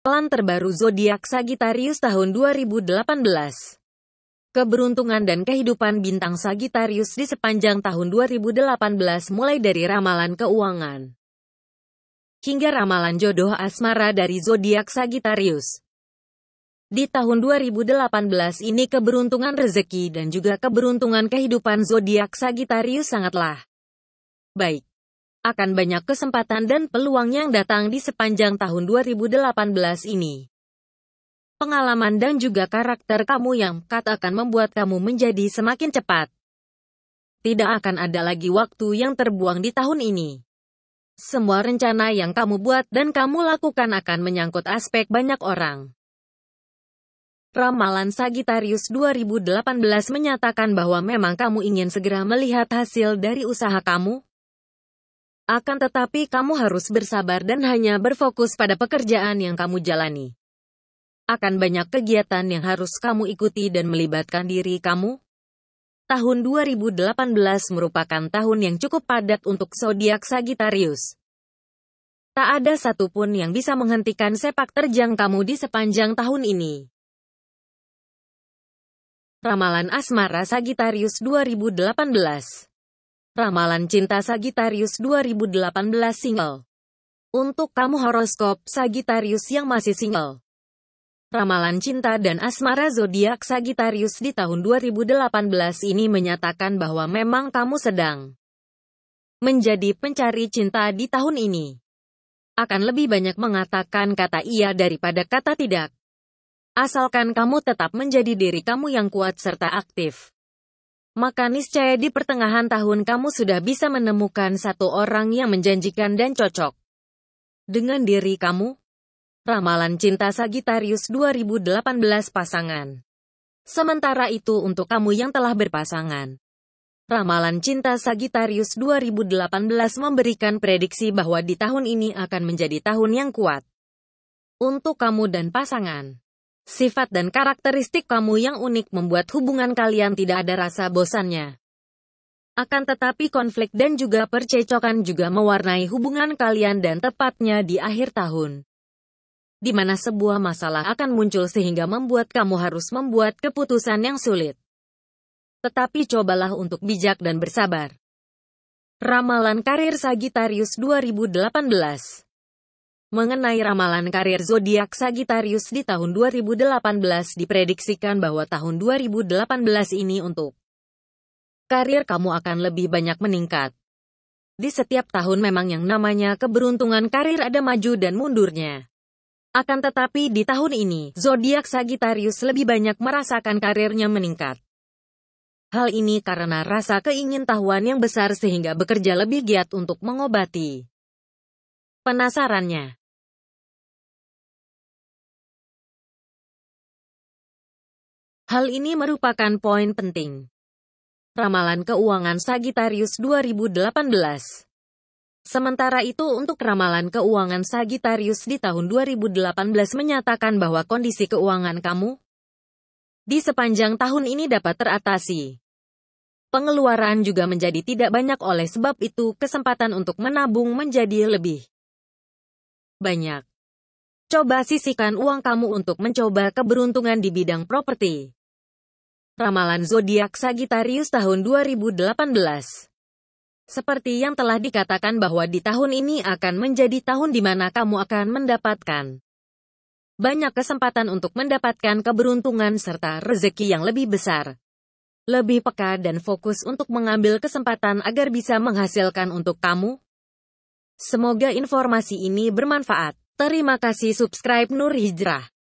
Pelan terbaru zodiak Sagittarius tahun 2018. Keberuntungan dan kehidupan bintang Sagittarius di sepanjang tahun 2018 mulai dari ramalan keuangan hingga ramalan jodoh asmara dari zodiak Sagittarius. Di tahun 2018 ini keberuntungan rezeki dan juga keberuntungan kehidupan zodiak Sagittarius sangatlah baik akan banyak kesempatan dan peluang yang datang di sepanjang tahun 2018 ini. Pengalaman dan juga karakter kamu yang kat akan membuat kamu menjadi semakin cepat. Tidak akan ada lagi waktu yang terbuang di tahun ini. Semua rencana yang kamu buat dan kamu lakukan akan menyangkut aspek banyak orang. Ramalan Sagittarius 2018 menyatakan bahwa memang kamu ingin segera melihat hasil dari usaha kamu, akan tetapi kamu harus bersabar dan hanya berfokus pada pekerjaan yang kamu jalani. Akan banyak kegiatan yang harus kamu ikuti dan melibatkan diri kamu. Tahun 2018 merupakan tahun yang cukup padat untuk zodiak Sagittarius. Tak ada satupun yang bisa menghentikan sepak terjang kamu di sepanjang tahun ini. Ramalan Asmara Sagittarius 2018 Ramalan Cinta Sagittarius 2018 single. Untuk kamu horoskop Sagittarius yang masih single. Ramalan cinta dan asmara zodiak Sagittarius di tahun 2018 ini menyatakan bahwa memang kamu sedang menjadi pencari cinta di tahun ini. Akan lebih banyak mengatakan kata iya daripada kata tidak. Asalkan kamu tetap menjadi diri kamu yang kuat serta aktif. Maka niscaya di pertengahan tahun kamu sudah bisa menemukan satu orang yang menjanjikan dan cocok. Dengan diri kamu, Ramalan Cinta Sagitarius 2018 pasangan. Sementara itu untuk kamu yang telah berpasangan. Ramalan Cinta Sagitarius 2018 memberikan prediksi bahwa di tahun ini akan menjadi tahun yang kuat. Untuk kamu dan pasangan. Sifat dan karakteristik kamu yang unik membuat hubungan kalian tidak ada rasa bosannya. Akan tetapi konflik dan juga percecokan juga mewarnai hubungan kalian dan tepatnya di akhir tahun. Di mana sebuah masalah akan muncul sehingga membuat kamu harus membuat keputusan yang sulit. Tetapi cobalah untuk bijak dan bersabar. Ramalan Karir Sagitarius 2018 Mengenai ramalan karir zodiak Sagittarius di tahun 2018 diprediksikan bahwa tahun 2018 ini untuk karir kamu akan lebih banyak meningkat. Di setiap tahun memang yang namanya keberuntungan karir ada maju dan mundurnya. Akan tetapi di tahun ini, zodiak Sagittarius lebih banyak merasakan karirnya meningkat. Hal ini karena rasa keingintahuan yang besar sehingga bekerja lebih giat untuk mengobati penasarannya. Hal ini merupakan poin penting. Ramalan keuangan Sagitarius 2018 Sementara itu untuk ramalan keuangan Sagitarius di tahun 2018 menyatakan bahwa kondisi keuangan kamu di sepanjang tahun ini dapat teratasi. Pengeluaran juga menjadi tidak banyak oleh sebab itu kesempatan untuk menabung menjadi lebih banyak. Coba sisihkan uang kamu untuk mencoba keberuntungan di bidang properti. Ramalan zodiak Sagitarius tahun 2018. Seperti yang telah dikatakan bahwa di tahun ini akan menjadi tahun di mana kamu akan mendapatkan banyak kesempatan untuk mendapatkan keberuntungan serta rezeki yang lebih besar. Lebih peka dan fokus untuk mengambil kesempatan agar bisa menghasilkan untuk kamu. Semoga informasi ini bermanfaat. Terima kasih subscribe Nur Hijrah.